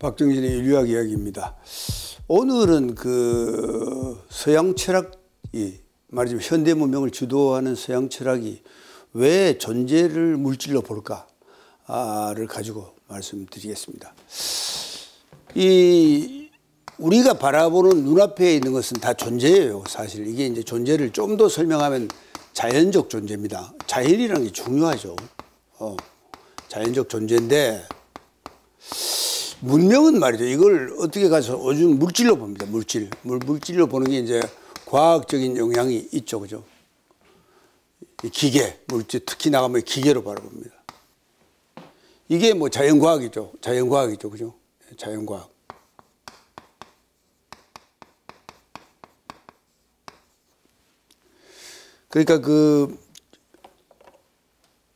박정진의 인류학 이야기입니다. 오늘은 그 서양 철학이 말하자면 현대 문명을 주도하는 서양 철학이 왜 존재를 물질로 볼까를 가지고 말씀드리겠습니다. 이 우리가 바라보는 눈앞에 있는 것은 다 존재예요. 사실 이게 이제 존재를 좀 더 설명하면 자연적 존재입니다. 자연이라는 게 중요하죠. 어, 자연적 존재인데 문명은 말이죠. 이걸 어떻게 가서 오줌 물질로 봅니다. 물질. 물, 물질로 보는 게 이제 과학적인 영향이 있죠. 그죠? 기계, 물질, 특히 나가면 기계로 바라봅니다. 이게 뭐 자연과학이죠. 자연과학이죠. 그죠? 네, 자연과학. 그러니까 그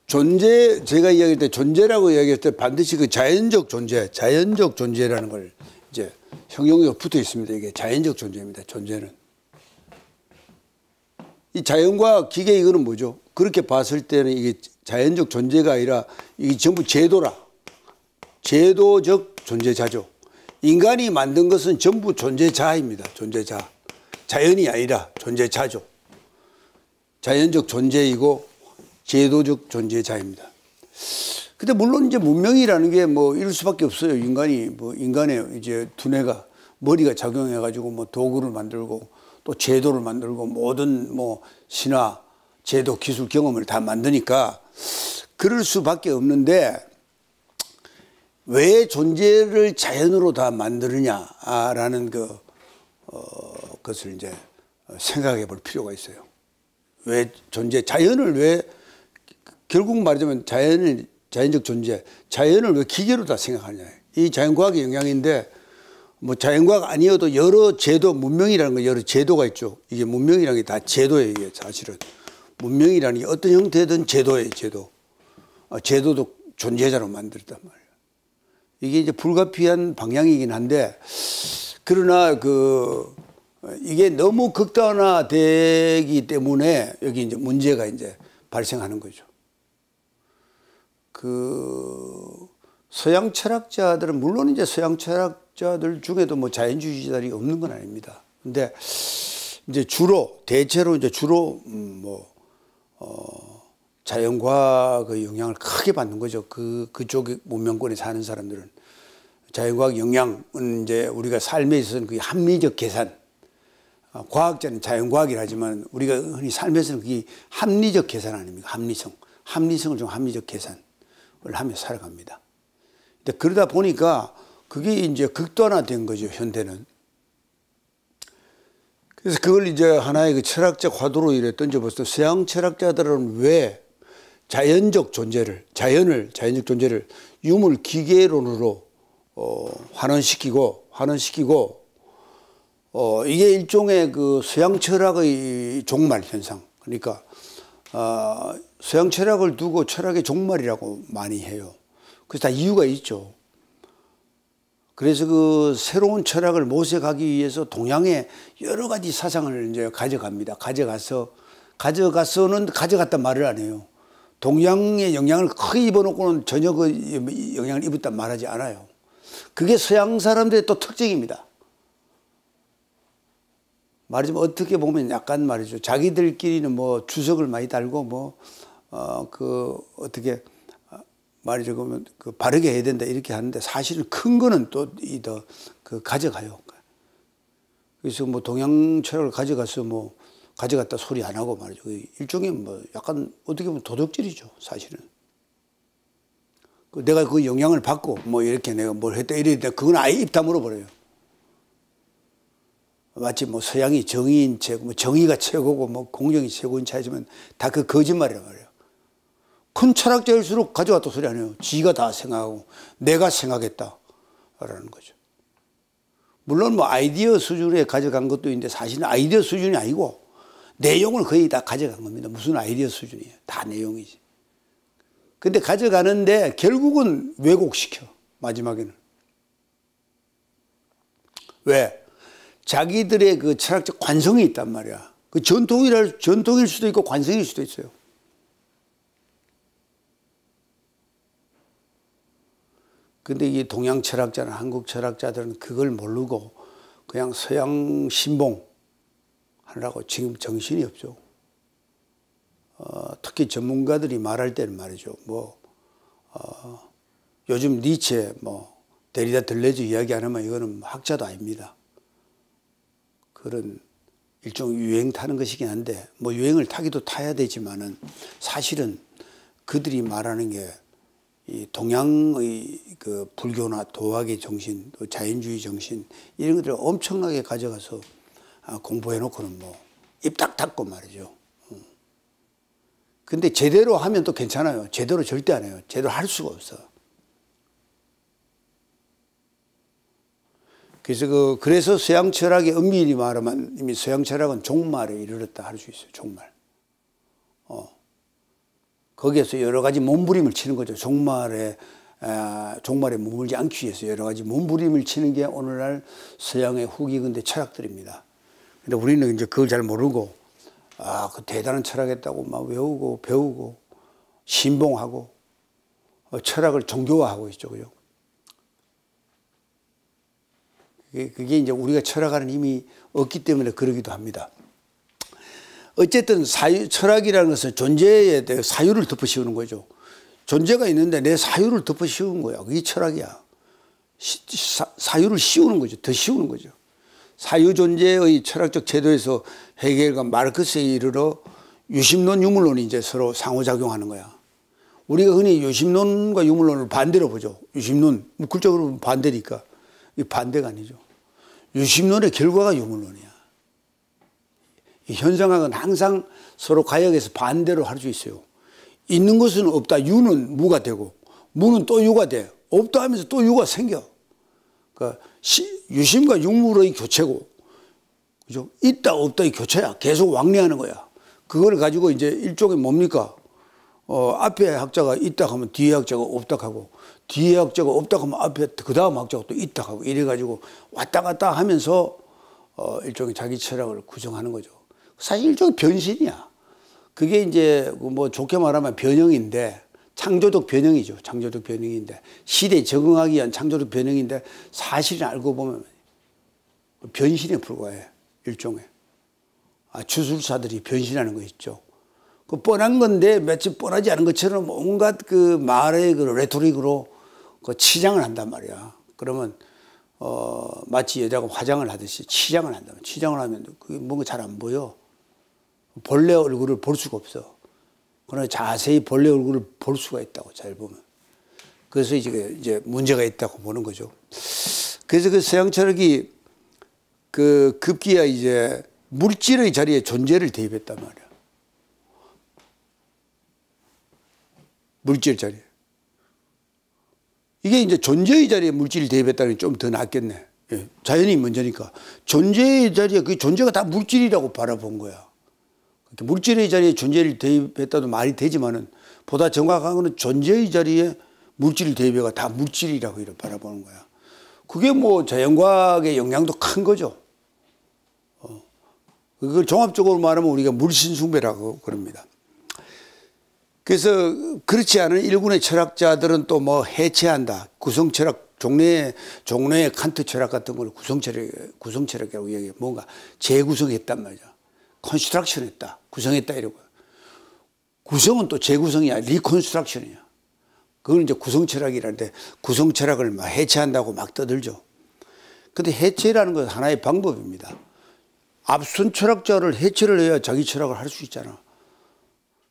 존재 제가 이야기할 때 존재라고 이야기할 때 반드시 그 자연적 존재, 자연적 존재라는 걸 이제 형용이 붙어 있습니다. 이게 자연적 존재입니다. 존재는 이 자연과 기계 이거는 뭐죠? 그렇게 봤을 때는 이게 자연적 존재가 아니라 이게 전부 제도라 제도적 존재자죠. 인간이 만든 것은 전부 존재자입니다. 존재자. 자연이 아니라 존재자죠. 자연적 존재이고 제도적 존재자입니다. 근데 물론 이제 문명이라는 게 뭐 이럴 수밖에 없어요. 인간이 뭐 인간의 이제 두뇌가 머리가 작용해 가지고 뭐 도구를 만들고 또 제도를 만들고 모든 뭐 신화, 제도, 기술, 경험을 다 만드니까 그럴 수밖에 없는데 왜 존재를 자연으로 다 만드느냐라는 그 어, 것을 이제 생각해 볼 필요가 있어요. 왜 존재 자연을 왜 결국 말하자면 자연의 자연적 존재, 자연을 왜 기계로 다 생각하냐. 이 자연과학의 영향인데 뭐 자연과학 아니어도 여러 제도, 문명이라는 거 여러 제도가 있죠. 이게 문명이라는 게 다 제도예요, 이게 사실은. 문명이라는 게 어떤 형태든 제도예요, 제도. 아, 제도도 존재자로 만들었단 말이에요. 이게 이제 불가피한 방향이긴 한데 그러나 그 이게 너무 극단화되기 때문에 여기 이제 문제가 이제 발생하는 거죠. 그 서양 철학자들은 물론 이제 서양 철학자들 중에도 뭐 자연주의자들이 없는 건 아닙니다. 근데 이제 주로 대체로 이제 주로 음, 뭐 어, 자연과학의 영향을 크게 받는 거죠. 그 그쪽 문명권에 사는 사람들은 자연과학 영향은 이제 우리가 삶에 있어서는 그 합리적 계산. 아, 과학자는 자연과학이라지만 하 우리가 흔히 삶에서는 그게 합리적 계산 아닙니까? 합리성. 합리성을 좀 합리적 계산. 하며 살아갑니다. 근데 그러다 보니까 그게 이제 극단화된 거죠, 현대는. 그래서 그걸 이제 하나의 그 철학적 화두로 이래 던져봤어. 서양 철학자들은 왜 자연적 존재를, 자연을, 자연적 존재를 유물 기계론으로 어, 환원시키고, 환원시키고, 어, 이게 일종의 그 서양 철학의 종말 현상. 그러니까 어, 아, 서양 철학을 두고 철학의 종말이라고 많이 해요. 그래서 다 이유가 있죠. 그래서 그 새로운 철학을 모색하기 위해서 동양의 여러 가지 사상을 이제 가져갑니다. 가져가서 가져가서는 가져갔단 말을 안 해요. 동양의 영향을 크게 입어놓고는 전혀 그 영향을 입었단 말하지 않아요. 그게 서양 사람들의 또 특징입니다. 말이지 뭐 어떻게 보면 약간 말이죠. 자기들끼리는 뭐 주석을 많이 달고 뭐, 어, 그, 어떻게 아, 말이죠. 그러면 그 바르게 해야 된다 이렇게 하는데 사실은 큰 거는 또 이 더 그 가져가요. 그래서 뭐 동양 철학을 가져가서 뭐 가져갔다 소리 안 하고 말이죠. 그 일종의 뭐 약간 어떻게 보면 도덕질이죠. 사실은. 그 내가 그 영향을 받고 뭐 이렇게 내가 뭘 했다 이랬다 그건 아예 입 다물어 버려요. 마치 뭐 서양이 정의인 최고, 뭐 정의가 최고고 뭐 공정이 최고인 차이지만 다 그 거짓말이란 말이에요. 큰 철학자일수록 가져왔다 소리 아니에요. 지가 다 생각하고 내가 생각했다. 라는 거죠. 물론 뭐 아이디어 수준에 가져간 것도 있는데 사실은 아이디어 수준이 아니고 내용을 거의 다 가져간 겁니다. 무슨 아이디어 수준이에요. 다 내용이지. 근데 가져가는데 결국은 왜곡시켜. 마지막에는. 왜? 자기들의 그 철학적 관성이 있단 말이야. 그 전통이랄, 전통일 수도 있고 관성일 수도 있어요. 근데 이 동양 철학자나 한국 철학자들은 그걸 모르고 그냥 서양 신봉 하느라고 지금 정신이 없죠. 어, 특히 전문가들이 말할 때는 말이죠. 뭐, 어, 요즘 니체, 뭐, 데리다 들레즈 이야기 안 하면 이거는 학자도 아닙니다. 그런 일종 유행 타는 것이긴 한데 뭐 유행을 타기도 타야 되지만은 사실은 그들이 말하는 게 이 동양의 그 불교나 도학의 정신, 또 자연주의 정신 이런 것들을 엄청나게 가져가서 아, 공부해 놓고는 뭐 입 딱 닫고 말이죠. 음. 근데 제대로 하면 또 괜찮아요. 제대로 절대 안 해요. 제대로 할 수가 없어. 그래서 그 그래서 서양 철학의 엄밀히 말하면 이미 서양 철학은 종말에 이르렀다 할 수 있어요. 종말. 어. 거기에서 여러 가지 몸부림을 치는 거죠. 종말에 아, 종말에 머물지 않기 위해서 여러 가지 몸부림을 치는 게 오늘날 서양의 후기 근대 철학들입니다. 근데 우리는 이제 그걸 잘 모르고 아, 그 대단한 철학했다고 막 외우고 배우고 신봉하고 어, 철학을 종교화하고 있죠. 그죠? 예, 그게 이제 우리가 철학하는 힘이 없기 때문에 그러기도 합니다. 어쨌든 사유, 철학이라는 것은 존재에 대해 사유를 덮어씌우는 거죠. 존재가 있는데 내 사유를 덮어씌우는 거야. 그게 철학이야. 시, 사, 유를 씌우는 거죠. 더 씌우는 거죠. 사유 존재의 철학적 제도에서 헤겔과 마르크스에 이르러 유심론, 유물론이 이제 서로 상호작용하는 거야. 우리가 흔히 유심론과 유물론을 반대로 보죠. 유심론, 물질적으로 뭐, 반대니까. 이 반대가 아니죠. 유심론의 결과가 유물론이야. 현상학은 항상 서로 가역에서 반대로 할 수 있어요. 있는 것은 없다. 유는 무가 되고 무는 또 유가 돼. 없다 하면서 또 유가 생겨. 그러니까 시, 유심과 육물의 교체고 그죠? 있다 없다의 교체야. 계속 왕래하는 거야. 그걸 가지고 이제 일종의 뭡니까? 어, 앞에 학자가 있다 하면 뒤에 학자가 없다 하고 뒤에 학자가 없다 하면 앞에 그 다음 학자가 또 있다 하고 이래가지고 왔다 갔다 하면서 어, 일종의 자기 철학을 구성하는 거죠. 사실 일종의 변신이야. 그게 이제 그 뭐 좋게 말하면 변형인데 창조적 변형이죠. 창조적 변형인데 시대에 적응하기 위한 창조적 변형인데 사실은 알고 보면 변신에 불과해. 일종의. 아, 주술사들이 변신하는 거 있죠. 그 뻔한 건데 며칠 뻔하지 않은 것처럼 온갖 그 말의 그 레토릭으로 그 치장을 한단 말이야. 그러면 어 마치 여자가 화장을 하듯이 치장을 한다면 치장을 하면 그게 뭔가 잘 안 보여. 본래 얼굴을 볼 수가 없어. 그러나 자세히 본래 얼굴을 볼 수가 있다고 잘 보면. 그래서 이제 이제 문제가 있다고 보는 거죠. 그래서 그 서양 철학이 그 급기야 이제 물질의 자리에 존재를 대입했단 말이야. 물질 자리에. 이게 이제 존재의 자리에 물질을 대입했다니 좀더 낫겠네. 예. 자연이 먼저니까. 존재의 자리에 그 존재가 다 물질이라고 바라본 거야. 그러니까 물질의 자리에 존재를 대입했다도 말이 되지만은 보다 정확한 거는 존재의 자리에 물질 대입해가 다 물질이라고 이렇게 바라보는 거야. 그게 뭐 자연과학의 영향도 큰 거죠. 어. 그걸 종합적으로 말하면 우리가 물신숭배라고 그럽니다. 그래서 그렇지 않은 일군의 철학자들은 또 뭐 해체한다. 구성 철학, 종래, 종래의 칸트 철학 같은 걸 구성 철학, 구성 철학이라고 얘기해. 뭔가 재구성했단 말이야 컨스트럭션 했다. 구성했다. 이러고. 구성은 또 재구성이 아니 리컨스트럭션이야. 그건 이제 구성 철학이라는데 구성 철학을 막 해체한다고 막 떠들죠. 근데 해체라는 건 하나의 방법입니다. 앞선 철학자를 해체를 해야 자기 철학을 할 수 있잖아.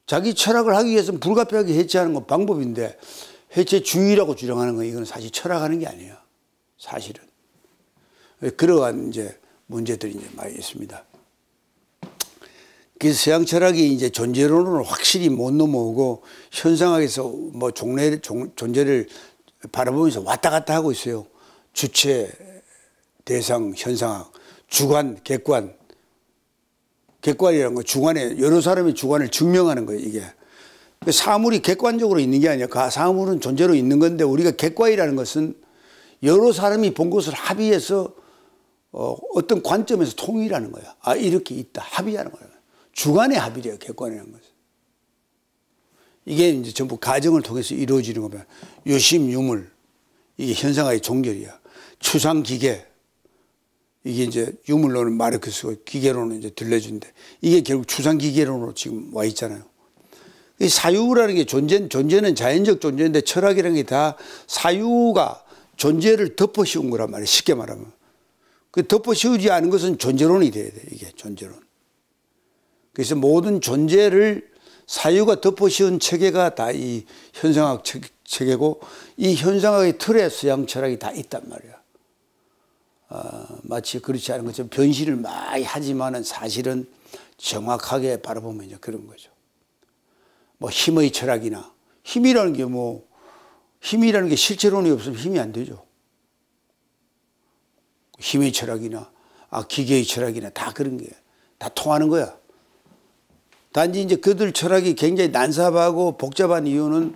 자기 철학을 하기 위해서는 불가피하게 해체하는 건 방법인데 해체 중이라고 주장하는 건 이건 사실 철학하는 게 아니에요. 사실은. 그러한 이제 문제들이 이제 많이 있습니다. 그 서양 철학이 이제 존재론으로 확실히 못 넘어오고 현상학에서 뭐 종래, 종, 존재를 바라보면서 왔다 갔다 하고 있어요. 주체, 대상, 현상학, 주관, 객관, 객관이라는 거 주관에 여러 사람이 주관을 증명하는 거예요 이게 사물이 객관적으로 있는 게 아니라 그 사물은 존재로 있는 건데 우리가 객관이라는 것은 여러 사람이 본 것을 합의해서 어, 어떤 관점에서 통일하는 거야. 아 이렇게 있다 합의하는 거야. 주관의 합의래요 객관이라는 것은. 이게 이제 전부 가정을 통해서 이루어지는 거면 유심 유물 이게 현상의 종결이야. 추상기계 이게 이제 유물론은 마르크스고 기계론은 이제 들려주인데 이게 결국 추상 기계론으로 지금 와 있잖아요. 이 사유라는 게 존재, 존재는 자연적 존재인데 철학이라는 게 다 사유가 존재를 덮어 씌운 거란 말이에요. 쉽게 말하면. 그 덮어 씌우지 않은 것은 존재론이 돼야 돼. 이게 존재론. 그래서 모든 존재를 사유가 덮어 씌운 체계가 다 이 현상학 체계고 이 현상학의 틀에 서양 철학이 다 있단 말이야. 아, 마치 그렇지 않은 것처럼 변신을 많이 하지만은 사실은 정확하게 바라보면 그런 거죠. 뭐 힘의 철학이나 힘이라는 게 뭐 힘이라는 게 실제론이 없으면 힘이 안 되죠. 힘의 철학이나 아, 기계의 철학이나 다 그런 게 다 통하는 거야. 단지 이제 그들 철학이 굉장히 난삽하고 복잡한 이유는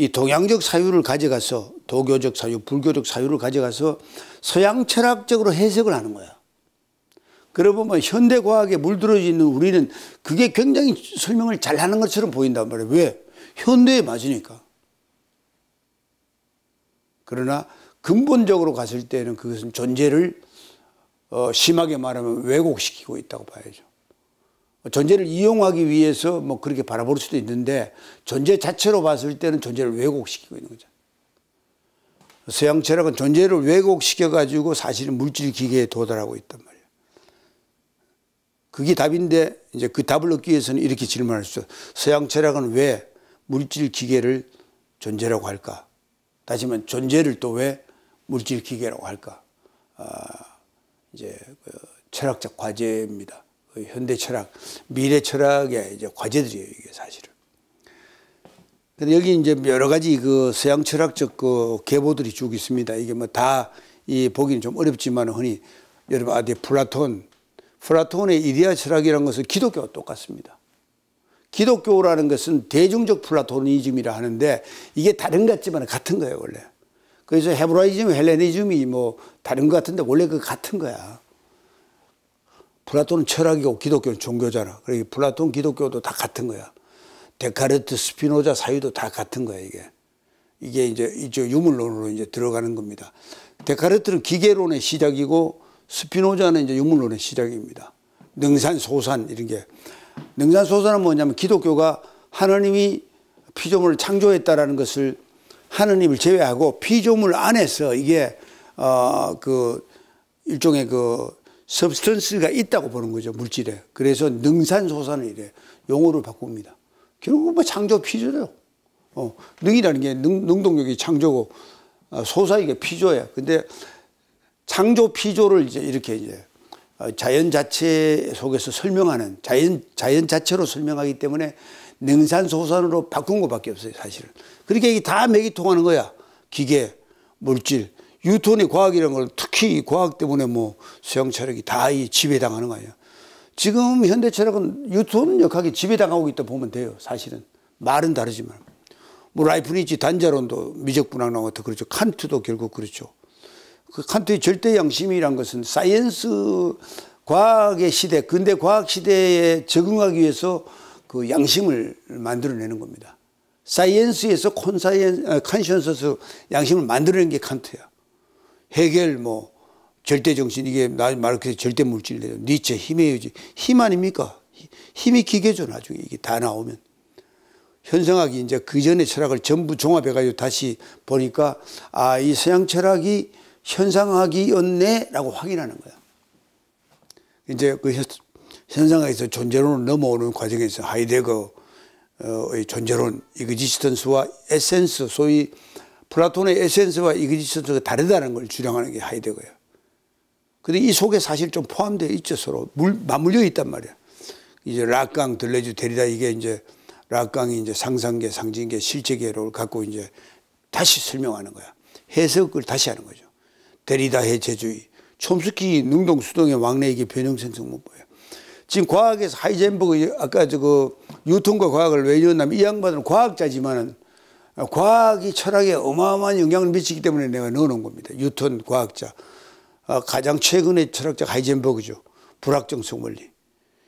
이 동양적 사유를 가져가서 도교적 사유, 불교적 사유를 가져가서 서양 철학적으로 해석을 하는 거야. 그러면 현대 과학에 물들어 있는 우리는 그게 굉장히 설명을 잘 하는 것처럼 보인단 말이에 왜? 현대에 맞으니까. 그러나 근본적으로 갔을 때는 그것은 존재를 어, 심하게 말하면 왜곡시키고 있다고 봐야죠. 존재를 이용하기 위해서 뭐 그렇게 바라볼 수도 있는데 존재 자체로 봤을 때는 존재를 왜곡시키고 있는 거죠. 서양 철학은 존재를 왜곡시켜 가지고 사실은 물질 기계에 도달하고 있단 말이에요. 그게 답인데 이제 그 답을 얻기 위해서는 이렇게 질문할 수 있어요. 서양 철학은 왜 물질 기계를 존재라고 할까? 다시 말하면 존재를 또 왜 물질 기계라고 할까? 아, 이제 그 철학적 과제입니다. 그 현대 철학, 미래 철학의 이제 과제들이에요, 이게 사실은. 근데 여기 이제 여러 가지 그 서양 철학적 그 계보들이 쭉 있습니다. 이게 뭐 다 이 보기는 좀 어렵지만 흔히 여러분 아디 플라톤, 플라톤의 이데아 철학이라는 것은 기독교와 똑같습니다. 기독교라는 것은 대중적 플라토니즘이라 하는데 이게 다른 것 같지만 같은 거예요, 원래. 그래서 헤브라이즘, 헬레니즘이 뭐 다른 것 같은데 원래 그 같은 거야. 플라톤은 철학이고 기독교는 종교잖아. 그러니 플라톤 기독교도 다 같은 거야. 데카르트, 스피노자 사유도 다 같은 거야, 이게. 이게 이제 이제 유물론으로 이제 들어가는 겁니다. 데카르트는 기계론의 시작이고 스피노자는 이제 유물론의 시작입니다. 능산 소산 이런 게 능산 소산은 뭐냐면 기독교가 하나님이 피조물을 창조했다라는 것을 하나님을 제외하고 피조물 안에서 이게 어그 일종의 그 s u b s t 가 있다고 보는 거죠, 물질에. 그래서 능산소산을 이래 용어를 바꿉니다. 결국 뭐 창조 피조죠. 어, 능이라는 게 능, 능동력이 창조고 어, 소사이게 피조야. 근데 창조 피조를 이제 이렇게 이제 어, 자연 자체 속에서 설명하는 자연 자연 자체로 설명하기 때문에 능산소산으로 바꾼 것밖에 없어요 사실은 그렇게 그러니까 다 맥이 통하는 거야 기계 물질 유턴의 과학이라는 걸 특히 과학 때문에 뭐 서양 철학이 다이 지배당하는 거예요. 지금 현대 철학은 유턴 역학이 지배당하고 있다 보면 돼요. 사실은 말은 다르지만 뭐 라이프니치 단자론도 미적분학 나오고 그렇죠. 칸트도 결국 그렇죠. 그 칸트의 절대 양심이란 것은 사이언스 과학의 시대, 근대 과학 시대에 적응하기 위해서 그 양심을 만들어내는 겁니다. 사이언스에서 콘사이언스, 아, 컨션서스 양심을 만들어낸 게 칸트야. 해결뭐 절대 정신 이게 마르크스 절대 물질이래요. 니체 힘의 유지 힘 아닙니까? 힘이 기계죠 나중에 이게 다 나오면 현상학이 이제 그 전의 철학을 전부 종합해가지고 다시 보니까 아 이 서양 철학이 현상학이었네라고 확인하는 거야. 이제 그 현상학에서 존재론으로 넘어오는 과정에서 하이데거의 존재론 이거 지스턴스와 에센스 소위 플라톤의 에센스와 이그지스가 다르다는 걸 주장하는 게 하이데거예요. 근데 이 속에 사실 좀 포함되어 있죠, 서로. 물, 맞물려 있단 말이야. 이제 락강, 들레주, 데리다 이게 이제 락강이 이제 상상계, 상징계, 실체계를 갖고 이제 다시 설명하는 거야. 해석을 다시 하는 거죠. 데리다 해체주의, 촘스키 능동수동의 왕래이기 변형생성문법이야. 지금 과학에서 하이젠버그 아까 저거 그 뉴턴과 과학을 왜 이러냐면 이 양반은 과학자지만은 과학이 철학에 어마어마한 영향을 미치기 때문에 내가 넣어놓은 겁니다. 뉴턴 과학자, 아, 가장 최근의 철학자 하이젠버그죠. 불확정성 원리.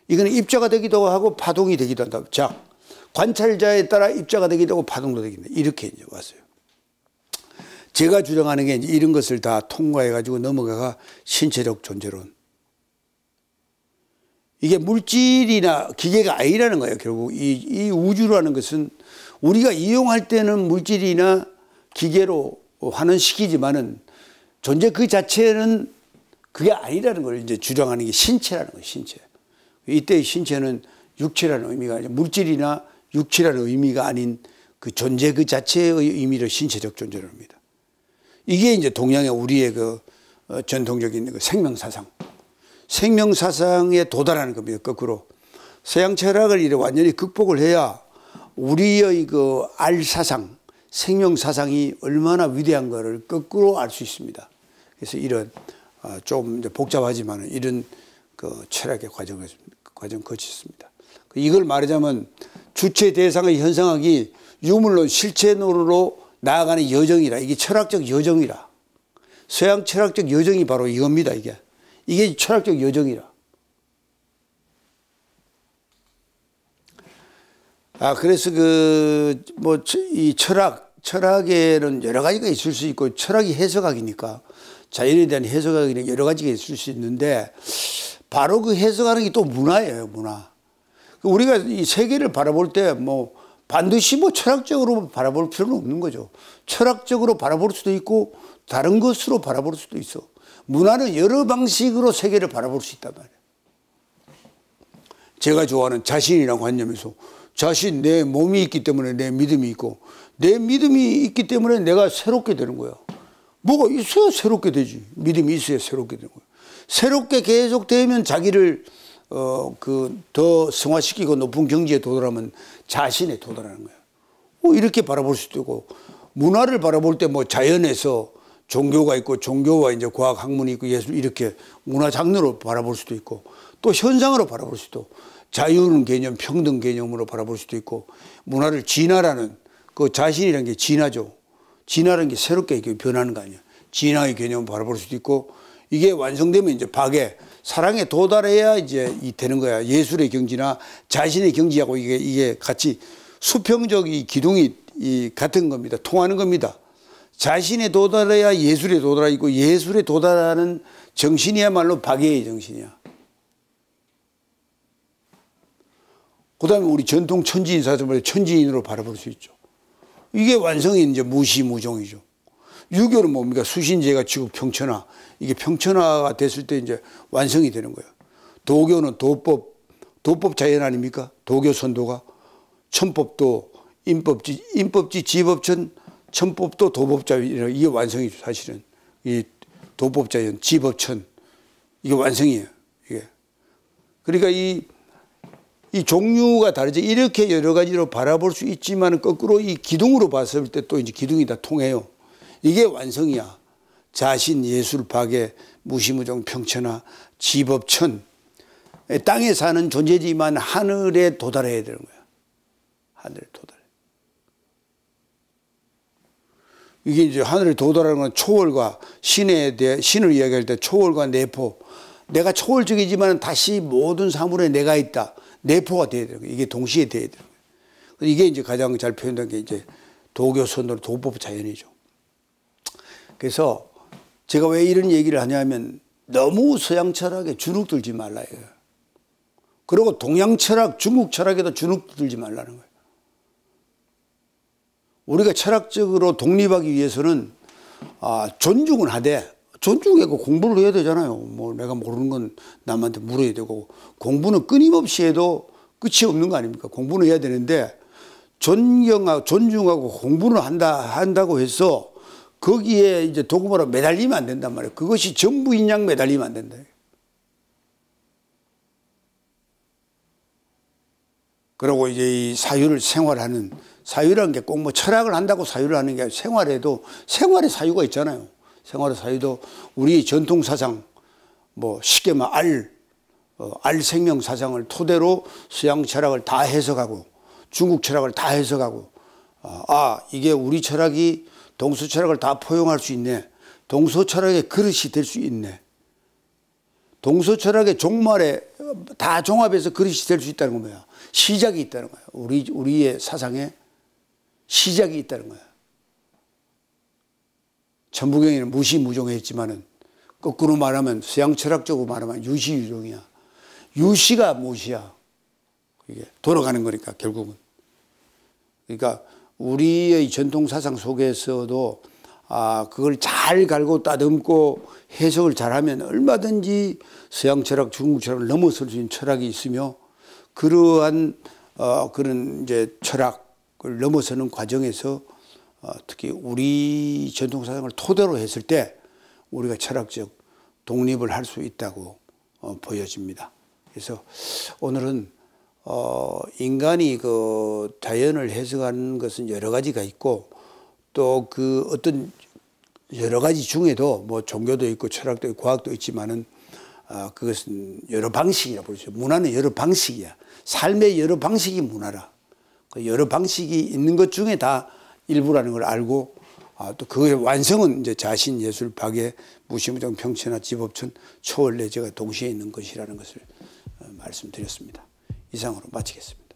이거는 입자가 되기도 하고 파동이 되기도 한다. 자, 관찰자에 따라 입자가 되기도 하고 파동도 되기도 한다. 이렇게 이제 왔어요. 제가 주장하는 게 이런 것을 다 통과해가지고 넘어가가 신체적 존재론. 이게 물질이나 기계가 아니라는 거예요. 결국 이, 이 우주라는 것은 우리가 이용할 때는 물질이나 기계로 환원시키지만은 존재 그 자체는 그게 아니라는 걸 이제 주장하는 게 신체라는 거예요, 신체. 이때 신체는 육체라는 의미가 아니라 물질이나 육체라는 의미가 아닌 그 존재 그 자체의 의미를 신체적 존재로 합니다. 이게 이제 동양의 우리의 그 어, 전통적인 그 생명사상. 생명사상에 도달하는 겁니다, 거꾸로. 서양 철학을 이래 완전히 극복을 해야 우리의 그 알 사상, 생명 사상이 얼마나 위대한 것을 거꾸로 알 수 있습니다. 그래서 이런 좀 어, 복잡하지만 이런 그 철학의 과정을 과정 거쳤습니다. 그 이걸 말하자면 주체 대상의 현상학이 유물론 실체론으로 나아가는 여정이라 이게 철학적 여정이라 서양 철학적 여정이 바로 이겁니다. 이게 이게 철학적 여정이라 아, 그래서 그, 뭐, 이 철학, 철학에는 여러 가지가 있을 수 있고, 철학이 해석학이니까, 자연에 대한 해석학이 여러 가지가 있을 수 있는데, 바로 그 해석하는 게 또 문화예요, 문화. 그 우리가 이 세계를 바라볼 때, 뭐, 반드시 뭐 철학적으로 바라볼 필요는 없는 거죠. 철학적으로 바라볼 수도 있고, 다른 것으로 바라볼 수도 있어. 문화는 여러 방식으로 세계를 바라볼 수 있단 말이에요. 제가 좋아하는 자신이라고 한 점에서 자신 내 몸이 있기 때문에 내 믿음이 있고 내 믿음이 있기 때문에 내가 새롭게 되는 거야. 뭐가 있어야 새롭게 되지. 믿음이 있어야 새롭게 되는 거야. 새롭게 계속 되면 자기를 어 그더 승화시키고 높은 경지에 도달하면 자신에 도달하는 거야. 뭐 이렇게 바라볼 수도 있고 문화를 바라볼 때 뭐 자연에서 종교가 있고 종교와 이제 과학 학문이 있고 예술 이렇게 문화 장르로 바라볼 수도 있고 또 현상으로 바라볼 수도 자유는 개념, 평등 개념으로 바라볼 수도 있고 문화를 진화라는 그 자신이라는 게 진화죠. 진화라는 게 새롭게 변하는 거 아니야. 진화의 개념 바라볼 수도 있고 이게 완성되면 이제 박에 사랑에 도달해야 이제 이 되는 거야. 예술의 경지나 자신의 경지하고 이게 이게 같이 수평적 이 기둥이 이 같은 겁니다. 통하는 겁니다. 자신에 도달해야 예술에 도달하고 예술에 도달하는 정신이야말로 박애의 정신이야. 그 다음에 우리 전통 천지인 사전말에 천지인으로 바라볼 수 있죠. 이게 완성이 이제 무시무종이죠. 유교는 뭡니까? 수신제가 지구 평천화. 이게 평천화가 됐을 때 이제 완성이 되는 거예요. 도교는 도법, 도법 자연 아닙니까? 도교 선도가. 천법도, 인법지, 인법지, 지법천, 천법도 도법자연. 이게 완성이죠, 사실은. 이 도법자연, 지법천. 이게 완성이에요. 이게. 그러니까 이이 종류가 다르지 이렇게 여러 가지로 바라볼 수 있지만 거꾸로 이 기둥으로 봤을 때 또 이제 기둥이 다 통해요. 이게 완성이야. 자신 예술 파괴 무시무종 평천하 지법천 땅에 사는 존재지만 하늘에 도달해야 되는 거야. 하늘에 도달. 이게 이제 하늘에 도달하는 건 초월과 신에 대해 신을 이야기할 때 초월과 내포. 내가 초월적이지만 다시 모든 사물에 내가 있다. 내포가 돼야 되는 거예요. 이게 동시에 돼야 되는 거예요. 이게 이제 가장 잘 표현된 게 이제 도교선으로 도법 자연이죠. 그래서 제가 왜 이런 얘기를 하냐면 너무 서양 철학에 주눅 들지 말라 이요 그리고 동양 철학, 중국 철학에도 주눅 들지 말라는 거예요. 우리가 철학적으로 독립하기 위해서는 아, 존중은 하되 존중하고 그 공부를 해야 되잖아요. 뭐 내가 모르는 건 남한테 물어야 되고 공부는 끊임없이 해도 끝이 없는 거 아닙니까? 공부는 해야 되는데 존경하고 존중하고 공부를 한다 한다고 해서 거기에 이제 도구마로 매달리면 안 된단 말이에요. 그것이 전부인 양 매달리면 안 된다. 그리고 이제 이 사유를 생활하는 사유라는 게 꼭 뭐 철학을 한다고 사유를 하는 게 아니라 생활에도 생활에 사유가 있잖아요. 생활의 사유도 우리 전통 사상, 뭐 쉽게 말 뭐 알, 어, 알 생명 사상을 토대로 서양 철학을 다 해석하고 중국 철학을 다 해석하고 어, 아 이게 우리 철학이 동서 철학을 다 포용할 수 있네. 동서 철학의 그릇이 될 수 있네. 동서 철학의 종말에 다 종합해서 그릇이 될 수 있다는 거야. 시작이 있다는 거야. 우리 우리의 사상에 시작이 있다는 거야. 천부경에는 무시무종했지만은 거꾸로 말하면 서양 철학적으로 말하면 유시유종이야. 유시가 무시야. 이게 돌아가는 거니까 결국은. 그러니까 우리의 전통 사상 속에서도 아 그걸 잘 갈고 따듬고 해석을 잘하면 얼마든지 서양 철학, 중국 철학을 넘어설 수 있는 철학이 있으며 그러한 어, 그런 이제 철학을 넘어서는 과정에서 어, 특히 우리 전통사상을 토대로 했을 때 우리가 철학적 독립을 할 수 있다고 어, 보여집니다. 그래서 오늘은 어, 인간이 그 자연을 해석하는 것은 여러 가지가 있고 또 그 어떤 여러 가지 중에도 뭐 종교도 있고 철학도 있고 과학도 있지만은 어, 그것은 여러 방식이라 부르죠. 문화는 여러 방식이야. 삶의 여러 방식이 문화라. 그 여러 방식이 있는 것 중에 다 일부라는 걸 알고 아, 또 그의 완성은 이제 자신 예술 박의 무시무장 평체나 집업천 초월내제가 동시에 있는 것이라는 것을 어, 말씀드렸습니다. 이상으로 마치겠습니다.